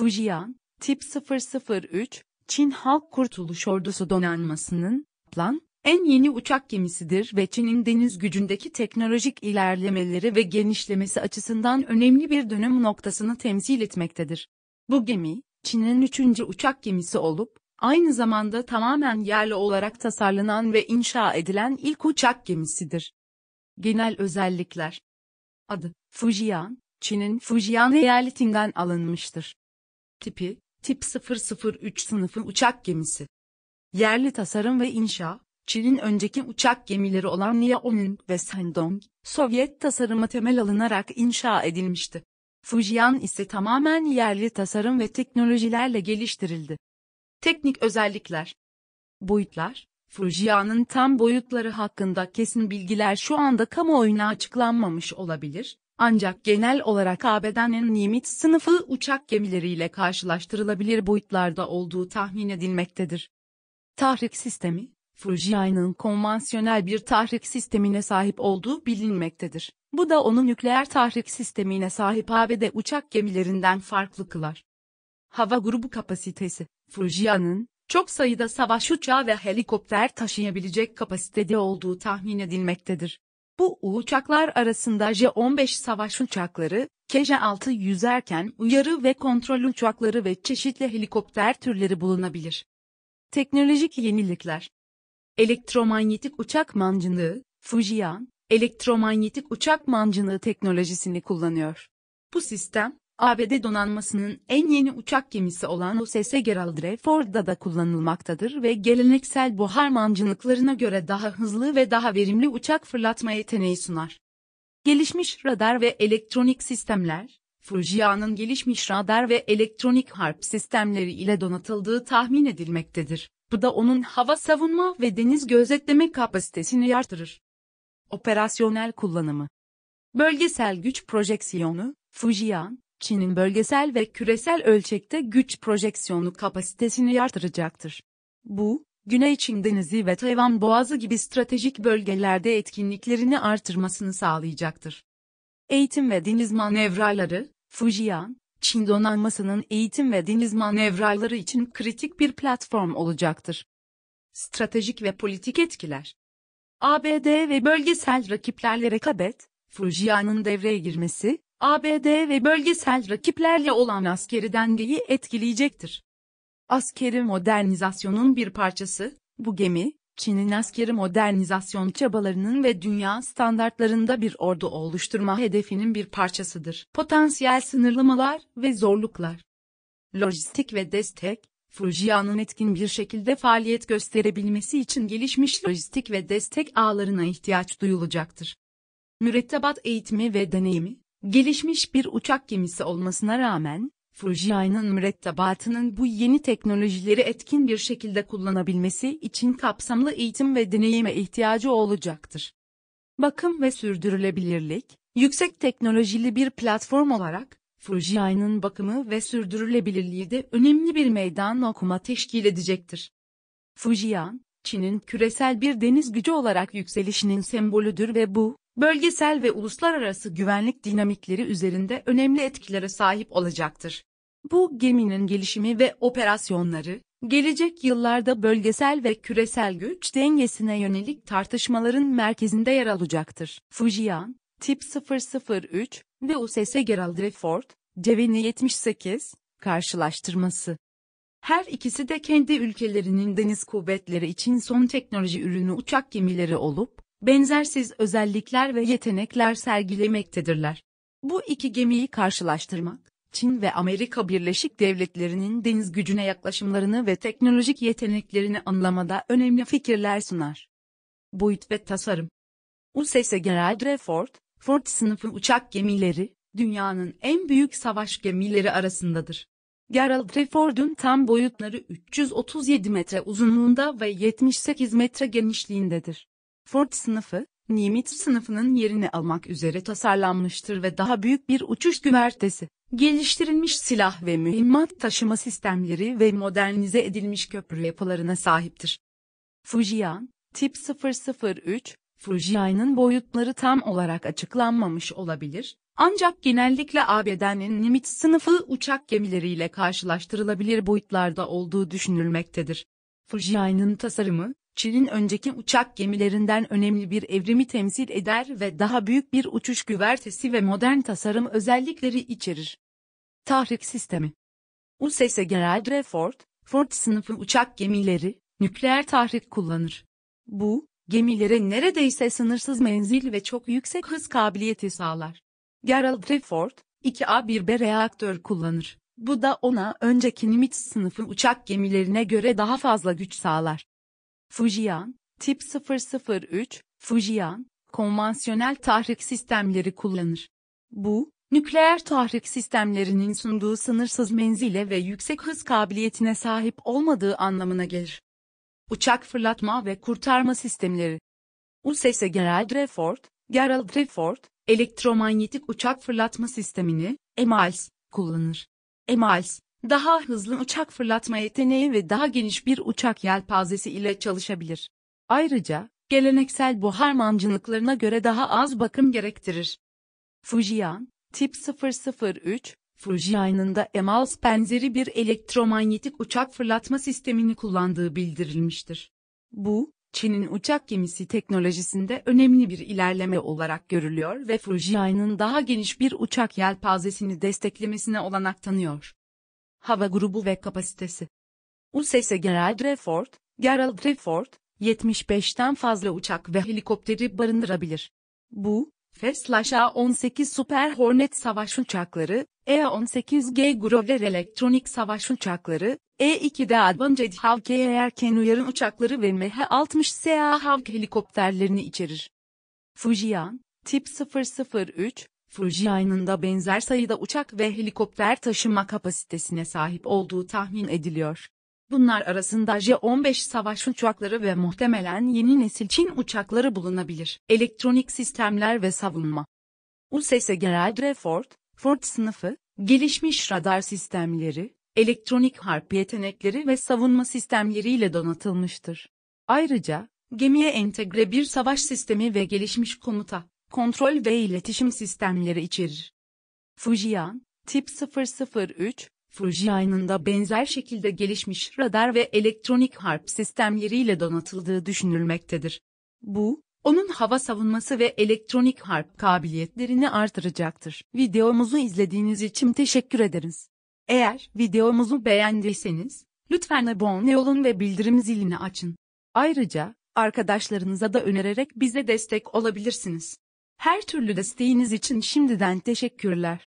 Fujian, Tip 003, Çin Halk Kurtuluş Ordusu donanmasının, plan, en yeni uçak gemisidir ve Çin'in deniz gücündeki teknolojik ilerlemeleri ve genişlemesi açısından önemli bir dönüm noktasını temsil etmektedir. Bu gemi, Çin'in üçüncü uçak gemisi olup, aynı zamanda tamamen yerli olarak tasarlanan ve inşa edilen ilk uçak gemisidir. Genel özellikler Adı, Fujian, Çin'in Fujian eyaletinden alınmıştır. Tipi, Tip 003 sınıfı uçak gemisi. Yerli tasarım ve inşa, Çin'in önceki uçak gemileri olan Liaoning ve Shandong, Sovyet tasarımı temel alınarak inşa edilmişti. Fujian ise tamamen yerli tasarım ve teknolojilerle geliştirildi. Teknik özellikler Boyutlar Fujian'ın tam boyutları hakkında kesin bilgiler şu anda kamuoyuna açıklanmamış olabilir ancak genel olarak ABD'nin nimet sınıfı uçak gemileriyle karşılaştırılabilir boyutlarda olduğu tahmin edilmektedir. Tahrik sistemi, Fujian'ın konvansiyonel bir tahrik sistemine sahip olduğu bilinmektedir. Bu da onu nükleer tahrik sistemine sahip ABD uçak gemilerinden farklı kılar. Hava grubu kapasitesi, Fujian'ın çok sayıda savaş uçağı ve helikopter taşıyabilecek kapasitede olduğu tahmin edilmektedir. Bu uçaklar arasında J-15 savaş uçakları, KJ-6 yüzerken uyarı ve kontrol uçakları ve çeşitli helikopter türleri bulunabilir. Teknolojik yenilikler Elektromanyetik uçak mancınığı, Fujian, elektromanyetik uçak mancınığı teknolojisini kullanıyor. Bu sistem, ABD donanmasının en yeni uçak gemisi olan USS Gerald R. Ford'da da kullanılmaktadır ve geleneksel buhar mancınıklarına göre daha hızlı ve daha verimli uçak fırlatma yeteneği sunar. Gelişmiş radar ve elektronik sistemler, Fujia'nın gelişmiş radar ve elektronik harp sistemleri ile donatıldığı tahmin edilmektedir. Bu da onun hava savunma ve deniz gözetleme kapasitesini artırır. Operasyonel kullanımı Bölgesel güç projeksiyonu, Fujian, Çin'in bölgesel ve küresel ölçekte güç projeksiyonu kapasitesini artıracaktır. Bu, Güney Çin Denizi ve Tayvan Boğazı gibi stratejik bölgelerde etkinliklerini artırmasını sağlayacaktır. Eğitim ve deniz manevraları, Fujian, Çin donanmasının eğitim ve deniz manevraları için kritik bir platform olacaktır. Stratejik ve politik etkiler ABD ve bölgesel rakiplerle rekabet, Fujian'ın devreye girmesi, ABD ve bölgesel rakiplerle olan askeri dengeyi etkileyecektir. Askeri modernizasyonun bir parçası, bu gemi, Çin'in askeri modernizasyon çabalarının ve dünya standartlarında bir ordu oluşturma hedefinin bir parçasıdır. Potansiyel sınırlamalar ve zorluklar. Lojistik ve destek, Fujia'nın etkin bir şekilde faaliyet gösterebilmesi için gelişmiş lojistik ve destek ağlarına ihtiyaç duyulacaktır. Mürettebat eğitimi ve deneyimi, Gelişmiş bir uçak gemisi olmasına rağmen, Fujian'ın mürettebatının bu yeni teknolojileri etkin bir şekilde kullanabilmesi için kapsamlı eğitim ve deneyime ihtiyacı olacaktır. Bakım ve sürdürülebilirlik, yüksek teknolojili bir platform olarak, Fujian'ın bakımı ve sürdürülebilirliği de önemli bir meydan okuma teşkil edecektir. Fujian, Çin'in küresel bir deniz gücü olarak yükselişinin sembolüdür ve bu, bölgesel ve uluslararası güvenlik dinamikleri üzerinde önemli etkilere sahip olacaktır. Bu geminin gelişimi ve operasyonları, gelecek yıllarda bölgesel ve küresel güç dengesine yönelik tartışmaların merkezinde yer alacaktır. Fujian, Tip 003 ve USS Gerald Ford, Ceveni 78, karşılaştırması. Her ikisi de kendi ülkelerinin deniz kuvvetleri için son teknoloji ürünü uçak gemileri olup, benzersiz özellikler ve yetenekler sergilemektedirler. Bu iki gemiyi karşılaştırmak, Çin ve Amerika Birleşik Devletleri'nin deniz gücüne yaklaşımlarını ve teknolojik yeteneklerini anlamada önemli fikirler sunar. Boyut ve Tasarım USS Gerald Ford, Ford sınıfı uçak gemileri, dünyanın en büyük savaş gemileri arasındadır. Gerald Ford'un tam boyutları 337 metre uzunluğunda ve 78 metre genişliğindedir. Ford sınıfı, Nimitz sınıfının yerini almak üzere tasarlanmıştır ve daha büyük bir uçuş güvertesi, geliştirilmiş silah ve mühimmat taşıma sistemleri ve modernize edilmiş köprü yapılarına sahiptir. Fujian, tip 003, Fujian'ın boyutları tam olarak açıklanmamış olabilir, ancak genellikle ABD'nin Nimitz sınıfı uçak gemileriyle karşılaştırılabilir boyutlarda olduğu düşünülmektedir. Fujian'ın tasarımı, Çin'in önceki uçak gemilerinden önemli bir evrimi temsil eder ve daha büyük bir uçuş güvertesi ve modern tasarım özellikleri içerir. Tahrik sistemi USS Gerald R. Ford, Ford sınıfı uçak gemileri, nükleer tahrik kullanır. Bu, gemilere neredeyse sınırsız menzil ve çok yüksek hız kabiliyeti sağlar. Gerald R. Ford, 2A1B reaktör kullanır. Bu da ona önceki Nimitz sınıfı uçak gemilerine göre daha fazla güç sağlar. Fujian, tip 003, Fujian, konvansiyonel tahrik sistemleri kullanır. Bu, nükleer tahrik sistemlerinin sunduğu sınırsız menzile ve yüksek hız kabiliyetine sahip olmadığı anlamına gelir. Uçak fırlatma ve kurtarma sistemleri USS Gerald Redford, Gerald Redford, elektromanyetik uçak fırlatma sistemini, EMALS, kullanır. EMALS, daha hızlı uçak fırlatma yeteneği ve daha geniş bir uçak yelpazesi ile çalışabilir. Ayrıca, geleneksel buhar mancınıklarına göre daha az bakım gerektirir. Fujian, tip 003, Fuji da Emals benzeri bir elektromanyetik uçak fırlatma sistemini kullandığı bildirilmiştir. Bu, Çin'in uçak gemisi teknolojisinde önemli bir ilerleme olarak görülüyor ve Fujian'ın daha geniş bir uçak yelpazesini desteklemesine olanak tanıyor hava grubu ve kapasitesi. USS Gerald Redford, Gerald Redford, 75'ten fazla uçak ve helikopteri barındırabilir. Bu, Feslaşa 18 Super Hornet savaş uçakları, E-18G Grover elektronik savaş uçakları, e 2 d Advanced Hawk Air Canyon uçakları ve MH-60SA Hawk helikopterlerini içerir. Fujian, tip 003, Fuji da benzer sayıda uçak ve helikopter taşıma kapasitesine sahip olduğu tahmin ediliyor. Bunlar arasında J-15 savaş uçakları ve muhtemelen yeni nesil Çin uçakları bulunabilir. Elektronik sistemler ve savunma. USS Gerald Ford, Ford sınıfı, gelişmiş radar sistemleri, elektronik harp yetenekleri ve savunma sistemleriyle donatılmıştır. Ayrıca, gemiye entegre bir savaş sistemi ve gelişmiş komuta kontrol ve iletişim sistemleri içerir. Fujian, tip 003, Fujian'ın da benzer şekilde gelişmiş radar ve elektronik harp sistemleriyle donatıldığı düşünülmektedir. Bu, onun hava savunması ve elektronik harp kabiliyetlerini artıracaktır. Videomuzu izlediğiniz için teşekkür ederiz. Eğer videomuzu beğendiyseniz, lütfen abone olun ve bildirim zilini açın. Ayrıca, arkadaşlarınıza da önererek bize destek olabilirsiniz. Her türlü desteğiniz için şimdiden teşekkürler.